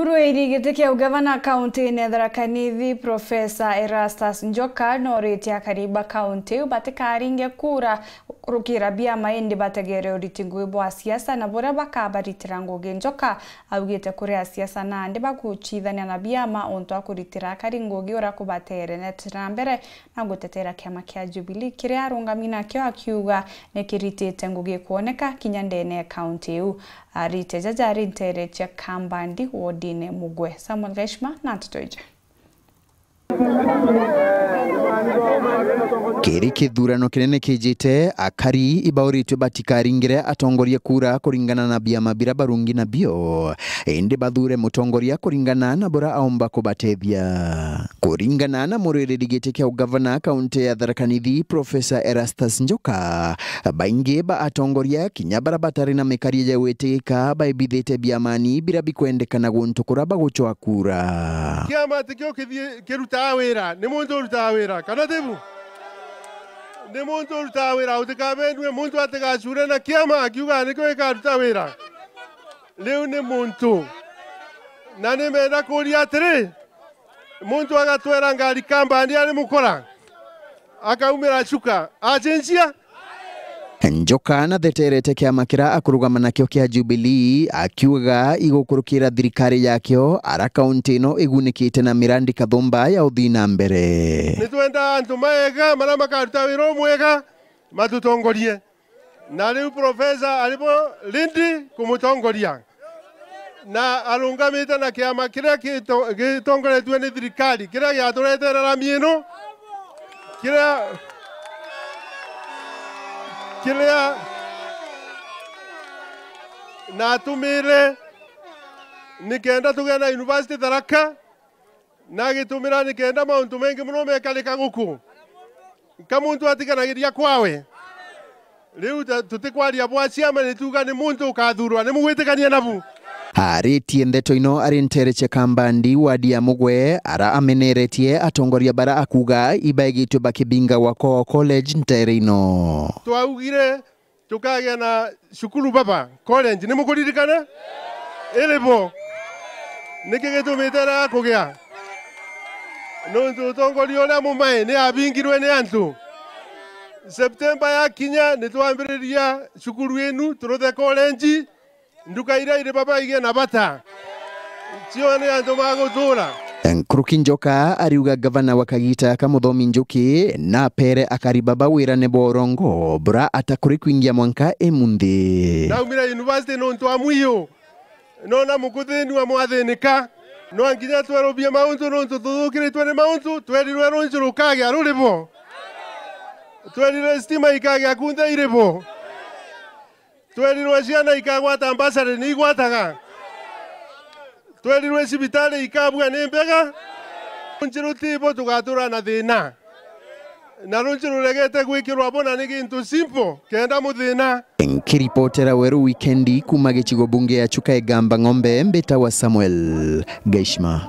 Mũrũĩri gĩtĩ kĩa ũgavana kaunti-inĩ Tharaka Nithi Profesa Erastus Njoka norĩtie Kariba kaunti batikaringe kura rukira bia maindi bategere uriti ngui bwa siasa na buria bakabaritira ngugi njoka augite kuri asiasa na andi bakuchithania na biama untu akuritira akari ngugi uria kubaterenetera mbere na gutetera kiama kia Jubilee kiria arungami nakio akiuga nikiritite ngugi kuoneka kinya ndene kaunti iu arite jaja arinteretia kambandi wodi mugwe samuel gaishma nantotoija kiri kithurano kinene kijite akari ibauritwe batikaringire atongoria kura kuringana na biama bira barungi na bio indi bathure mutongoria kuringana na bora aomba kubatethia kuringana na muririri giti kia ugavana kaunti ya Tharaka Nithi Profesa Erastus Njoka baingi ba atongoria kinya bara batari na mikari ja witika baibithite biamani bira bikwendekana guntukura bagucwa kura kiama tikio kirutaa wira ni mundu urutaga wira kana debu ni muntu ndå wira rutaga muntu ra na kiama ama akiugaga nä kä å gä karuta na nimenda kuria atiri muntu agatwera ngari kambani arä ari mukora akaumira ra cuka acenjia njoka na theterete kiama makira akurugama nakio kia jubili akiuga igukurukira thirikari yakio ara kaunti ino igunikite na mirandi kathumba ya uthii na mbere nitwenda antu maega maria makaruta wira mwega matutongorie na riu profesa alipo Lindi kumutongoria na arungamite na kiama kiria gitongoretue ni thirikari kiria giatureterera mieno kiria na tumire nikenda tuge na university tharaka nagitumira nikenda mauntu mengi muno mekalika guku nka muntu atiganagiria kwawe riu tutikwaria bwa ciama nituga ni muntu ukathurwa ni mugwitikania nabu theto-ino arĩ ntereche kambandi wa ndiamugwe ara ameneretie atongoria bara akuga ibaigĩtwe bakibinga wako college ntere ino twaugire tukagĩa na cukuru baba college nĩ mũkũririkana ĩrĩbo nĩkĩ gĩtũmĩte na kũgĩa nũndũ ũtongoria ũrĩa mũmaĩ nĩ abingirwe nĩ antũ septemba yakinya nĩ twambĩrĩria cukuru ĩnu tũrũthe college ndukairaire babaige na bata cio ni andu maguthura Nkruki Njoka ariuga gavana wa Kagita Kamuthomi Njuki na pere akaribaba wira ne borongo bura atakuri kuingia mwanka emunthi ndaumira university no na nona ni wa mwathinika no nginya twerubia mauntu nuntu tuthukiritwe ni mauntu twerirwe runju rukagia ruribo twerirwe restima ikage kunthe iribo twerirwe ciana ikagwata mbasarĩ nĩ igwataga twerirwe cibitarĩ ikabua nĩ mbega rũnjĩ rũtibo tũgatũra na thĩna na rũnjĩ rũregete gwĩkĩrwo bona nĩ gĩntũ simple kenda mũthĩna nkiripotera weru wikendi kuma gĩcigo bunge ya Chukaigamba ng'ombe mbĩta wa Samuel Gaishma